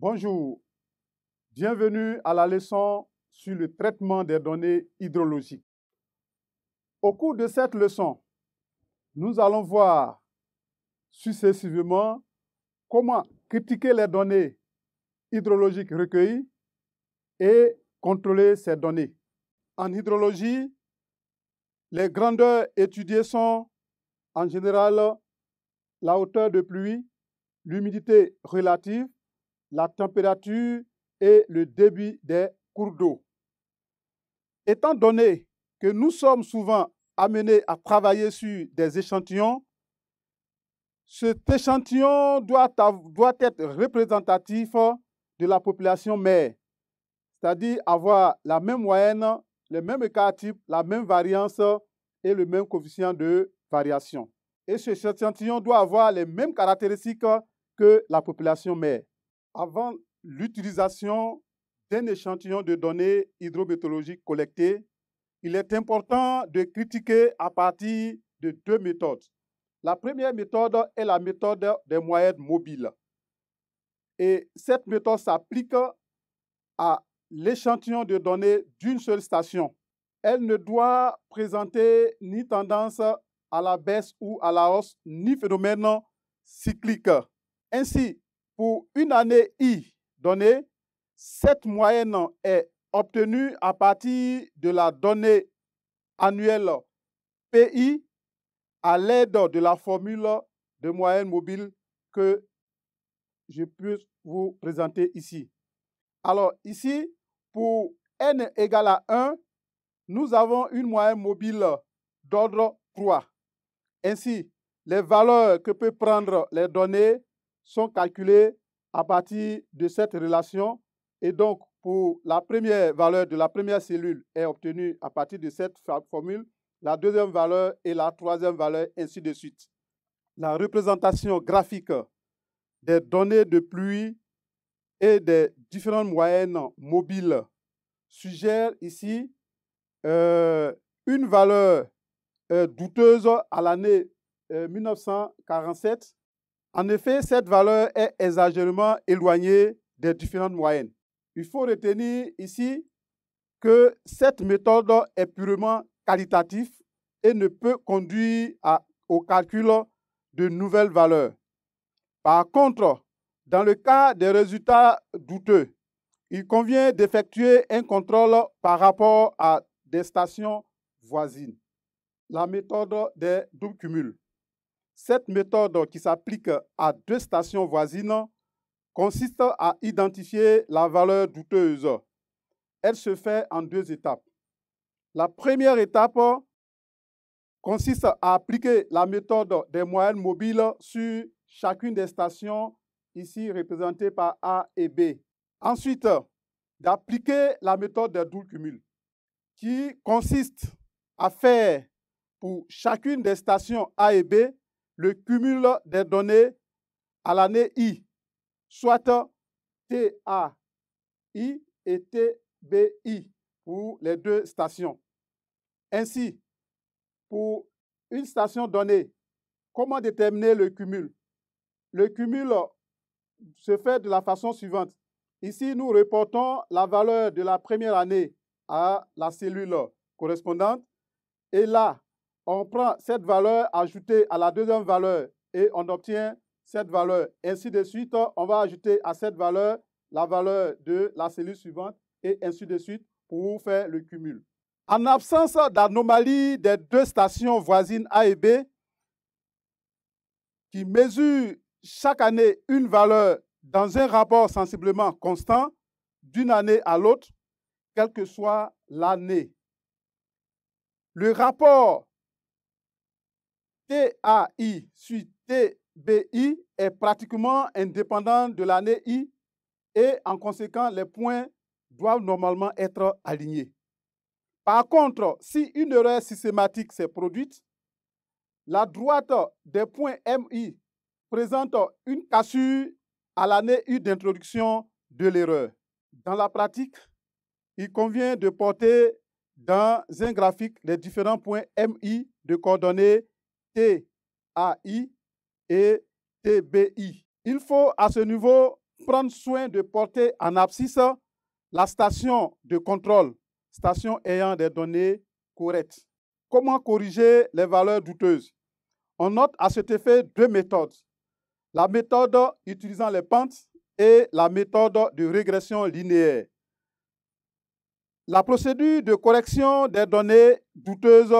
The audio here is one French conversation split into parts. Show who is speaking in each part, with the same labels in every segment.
Speaker 1: Bonjour, bienvenue à la leçon sur le traitement des données hydrologiques. Au cours de cette leçon, nous allons voir successivement comment critiquer les données hydrologiques recueillies et contrôler ces données. En hydrologie, les grandeurs étudiées sont en général la hauteur de pluie, l'humidité relative, la température et le débit des cours d'eau. Étant donné que nous sommes souvent amenés à travailler sur des échantillons, cet échantillon doit, doit être représentatif de la population mère, c'est-à-dire avoir la même moyenne, le même écart type, la même variance et le même coefficient de variation. Et ce échantillon doit avoir les mêmes caractéristiques que la population mère avant l'utilisation d'un échantillon de données hydrométéorologiques collectées, il est important de critiquer à partir de deux méthodes. La première méthode est la méthode des moyennes mobiles. Et cette méthode s'applique à l'échantillon de données d'une seule station. Elle ne doit présenter ni tendance à la baisse ou à la hausse, ni phénomène cyclique. Ainsi, pour une année I donnée, cette moyenne est obtenue à partir de la donnée annuelle PI à l'aide de la formule de moyenne mobile que je peux vous présenter ici. Alors ici, pour n égale à 1, nous avons une moyenne mobile d'ordre 3. Ainsi, les valeurs que peut prendre les données sont calculés à partir de cette relation. Et donc, pour la première valeur de la première cellule est obtenue à partir de cette formule, la deuxième valeur et la troisième valeur, ainsi de suite. La représentation graphique des données de pluie et des différentes moyennes mobiles suggère ici euh, une valeur euh, douteuse à l'année 1947 euh, en effet, cette valeur est exagérément éloignée des différentes moyennes. Il faut retenir ici que cette méthode est purement qualitative et ne peut conduire au calcul de nouvelles valeurs. Par contre, dans le cas des résultats douteux, il convient d'effectuer un contrôle par rapport à des stations voisines. La méthode des doubles cumuls. Cette méthode qui s'applique à deux stations voisines consiste à identifier la valeur douteuse. Elle se fait en deux étapes. La première étape consiste à appliquer la méthode des moyennes mobiles sur chacune des stations, ici représentées par A et B. Ensuite, d'appliquer la méthode des double cumul, qui consiste à faire pour chacune des stations A et B le cumul des données à l'année I, soit TAI et TBI pour les deux stations. Ainsi, pour une station donnée, comment déterminer le cumul Le cumul se fait de la façon suivante. Ici, nous reportons la valeur de la première année à la cellule correspondante et là, on prend cette valeur ajoutée à la deuxième valeur et on obtient cette valeur. Ainsi de suite, on va ajouter à cette valeur la valeur de la cellule suivante et ainsi de suite pour faire le cumul. En absence d'anomalie des deux stations voisines A et B, qui mesurent chaque année une valeur dans un rapport sensiblement constant d'une année à l'autre, quelle que soit l'année. Le rapport TAI sur TBI est pratiquement indépendant de l'année I et en conséquence, les points doivent normalement être alignés. Par contre, si une erreur systématique s'est produite, la droite des points MI présente une cassure à l'année U d'introduction de l'erreur. Dans la pratique, il convient de porter dans un graphique les différents points MI de coordonnées T-A-I et TBI. Il faut à ce niveau prendre soin de porter en abscisse la station de contrôle, station ayant des données correctes. Comment corriger les valeurs douteuses On note à cet effet deux méthodes. La méthode utilisant les pentes et la méthode de régression linéaire. La procédure de correction des données douteuses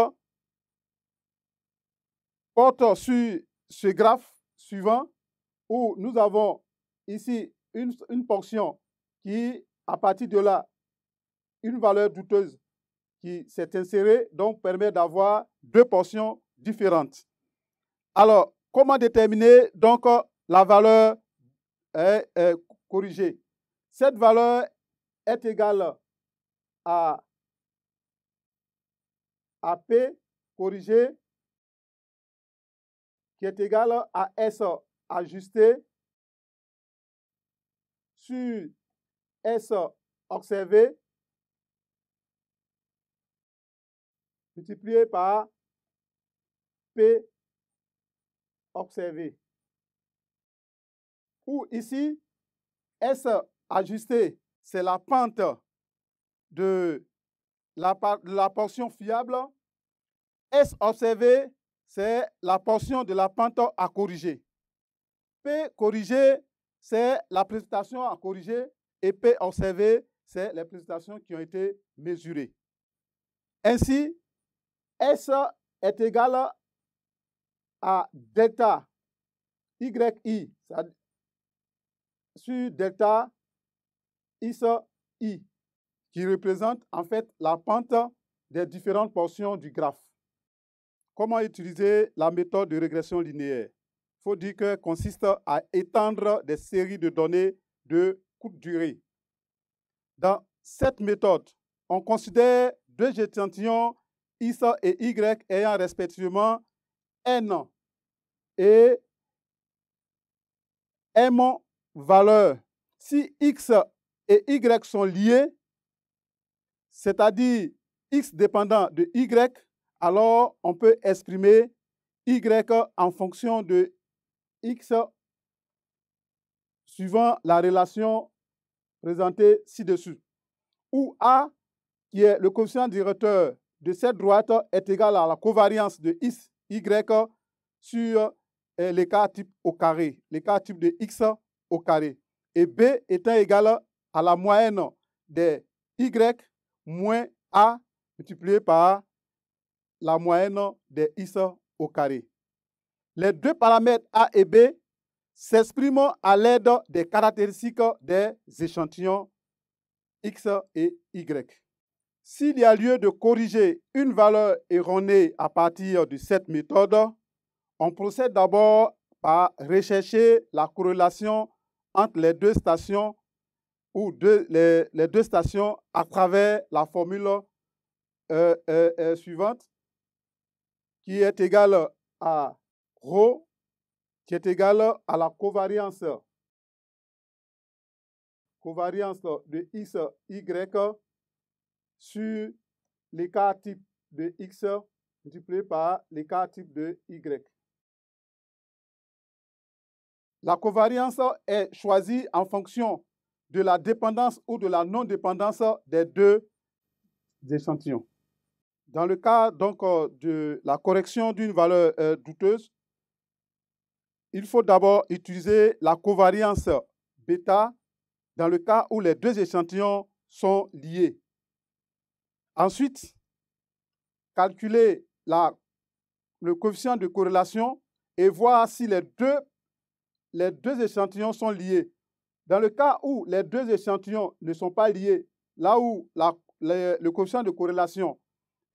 Speaker 1: porte sur ce graphe suivant où nous avons ici une, portion qui, à partir de là, une valeur douteuse qui s'est insérée, donc permet d'avoir deux portions différentes. Alors, comment déterminer donc la valeur hein, euh, corrigée Cette valeur est égale à, AP P corrigé qui est égal à S ajusté sur S observé multiplié par P observé. Ou ici, S ajusté, c'est la pente de la, la portion fiable. S observé, c'est la portion de la pente à corriger. P corriger, c'est la présentation à corriger. Et P observer, c'est les présentations qui ont été mesurées. Ainsi, S est égal à delta YI sur delta i, qui représente en fait la pente des différentes portions du graphe. Comment utiliser la méthode de régression linéaire faut dire qu'elle consiste à étendre des séries de données de courte durée. Dans cette méthode, on considère deux échantillons X et Y ayant respectivement N et M valeur. Si X et Y sont liés, c'est-à-dire X dépendant de Y, alors on peut exprimer y en fonction de x suivant la relation présentée ci-dessus, où a, qui est le coefficient directeur de cette droite, est égal à la covariance de x, y sur euh, l'écart type au carré, l'écart type de x au carré, et b étant égal à la moyenne des y moins a multiplié par la moyenne des x au carré. Les deux paramètres A et B s'expriment à l'aide des caractéristiques des échantillons X et Y. S'il y a lieu de corriger une valeur erronée à partir de cette méthode, on procède d'abord par rechercher la corrélation entre les deux stations ou les, deux stations à travers la formule euh, euh, euh, suivante qui est égal à ρ, qui est égal à la covariance, covariance de x, y sur l'écart type de x multiplié par l'écart type de y. La covariance est choisie en fonction de la dépendance ou de la non-dépendance des deux échantillons. Dans le cas donc euh, de la correction d'une valeur euh, douteuse, il faut d'abord utiliser la covariance bêta dans le cas où les deux échantillons sont liés. Ensuite, calculer le coefficient de corrélation et voir si les deux, les deux échantillons sont liés. Dans le cas où les deux échantillons ne sont pas liés, là où le coefficient de corrélation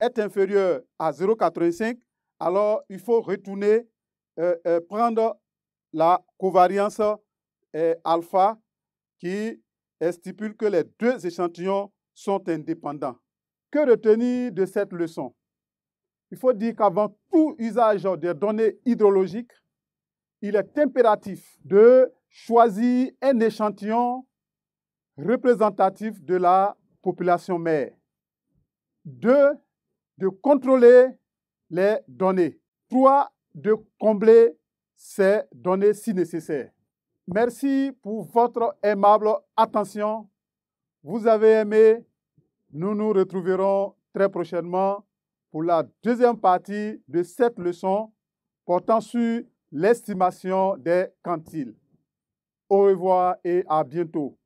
Speaker 1: est inférieur à 0,85, alors il faut retourner euh, euh, prendre la covariance euh, alpha qui stipule que les deux échantillons sont indépendants. Que retenir de cette leçon Il faut dire qu'avant tout usage des données hydrologiques, il est impératif de choisir un échantillon représentatif de la population mère. Deux, de contrôler les données. Trois, de combler ces données si nécessaire. Merci pour votre aimable attention. Vous avez aimé. Nous nous retrouverons très prochainement pour la deuxième partie de cette leçon portant sur l'estimation des quantiles. Au revoir et à bientôt.